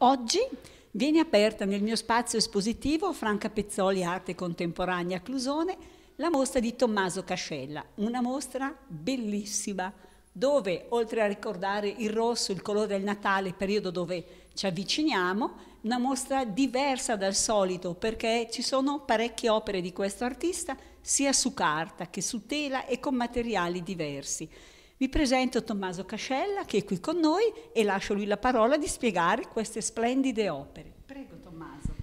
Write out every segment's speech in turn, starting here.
Oggi viene aperta nel mio spazio espositivo Franca Pezzoli Arte Contemporanea Clusone la mostra di Tommaso Cascella, una mostra bellissima dove oltre a ricordare il rosso, il colore del Natale, periodo dove ci avviciniamo, una mostra diversa dal solito perché ci sono parecchie opere di questo artista sia su carta che su tela e con materiali diversi. Vi presento Tommaso Cascella che è qui con noi e lascio lui la parola di spiegare queste splendide opere. Prego Tommaso.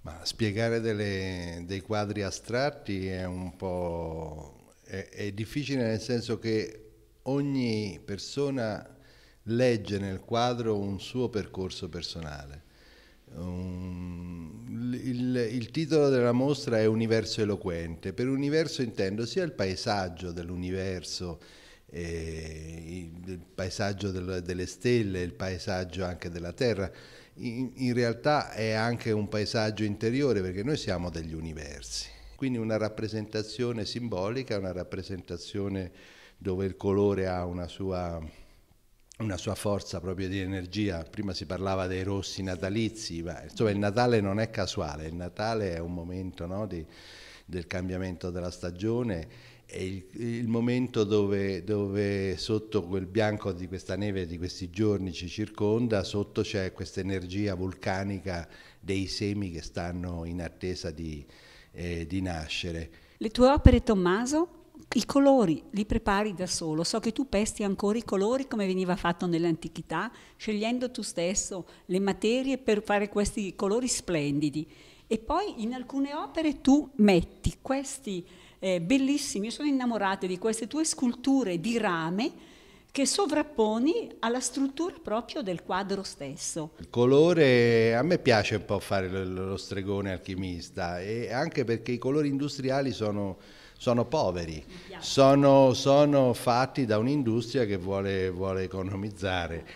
Ma spiegare delle, dei quadri astratti è un po'... È, è difficile nel senso che ogni persona legge nel quadro un suo percorso personale. Um, il, il, titolo della mostra è Universo eloquente. Per universo intendo sia il paesaggio dell'universo, eh, il paesaggio del, delle stelle, il paesaggio anche della Terra. In, in realtà è anche un paesaggio interiore perché noi siamo degli universi, quindi una rappresentazione simbolica, una rappresentazione dove il colore ha una sua una sua forza proprio di energia. Prima si parlava dei rossi natalizi, ma insomma il Natale non è casuale, il Natale è un momento no, di, del cambiamento della stagione è il, il momento dove, dove, sotto quel bianco di questa neve di questi giorni ci circonda, sotto c'è questa energia vulcanica dei semi che stanno in attesa di, eh, di nascere. Le tue opere, Tommaso? I colori li prepari da solo, so che tu pesti ancora i colori come veniva fatto nell'antichità, scegliendo tu stesso le materie per fare questi colori splendidi. E poi in alcune opere tu metti questi eh, bellissimi, io sono innamorata di queste tue sculture di rame che sovrapponi alla struttura proprio del quadro stesso. Il colore, a me piace un po' fare lo, stregone alchimista, e anche perché i colori industriali sono, sono poveri, sono, sono, fatti da un'industria che vuole, vuole economizzare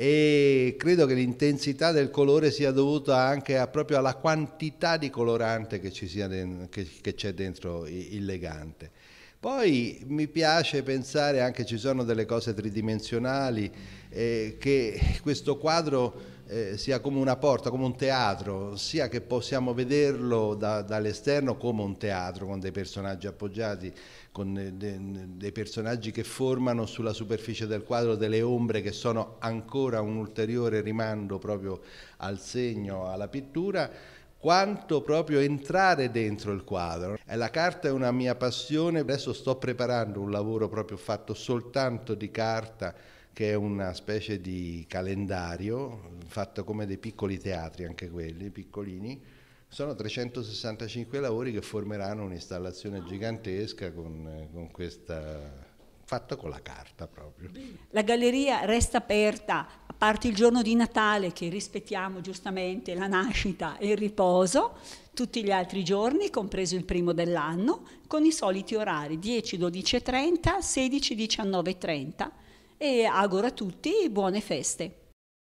e credo che l'intensità del colore sia dovuta anche a, proprio alla quantità di colorante che, c'è dentro il legante. Poi mi piace pensare anche ci sono delle cose tridimensionali eh, che questo quadro eh, sia come una porta, come un teatro, sia che possiamo vederlo da, dall'esterno come un teatro, con dei personaggi appoggiati, con de, de, dei personaggi che formano sulla superficie del quadro delle ombre che sono ancora un ulteriore rimando proprio al segno, alla pittura quanto proprio entrare dentro il quadro. Eh, la carta è una mia passione, adesso sto preparando un lavoro proprio fatto soltanto di carta, che è una specie di calendario fatto come dei piccoli teatri, anche quelli piccolini. Sono 365 lavori che formeranno un'installazione gigantesca con, con questa fatto con la carta proprio. La galleria resta aperta, a parte il giorno di Natale che rispettiamo giustamente la nascita e il riposo, tutti gli altri giorni, compreso il primo dell'anno, con i soliti orari 10, 12 30, 16, 19 30 e auguro a tutti buone feste.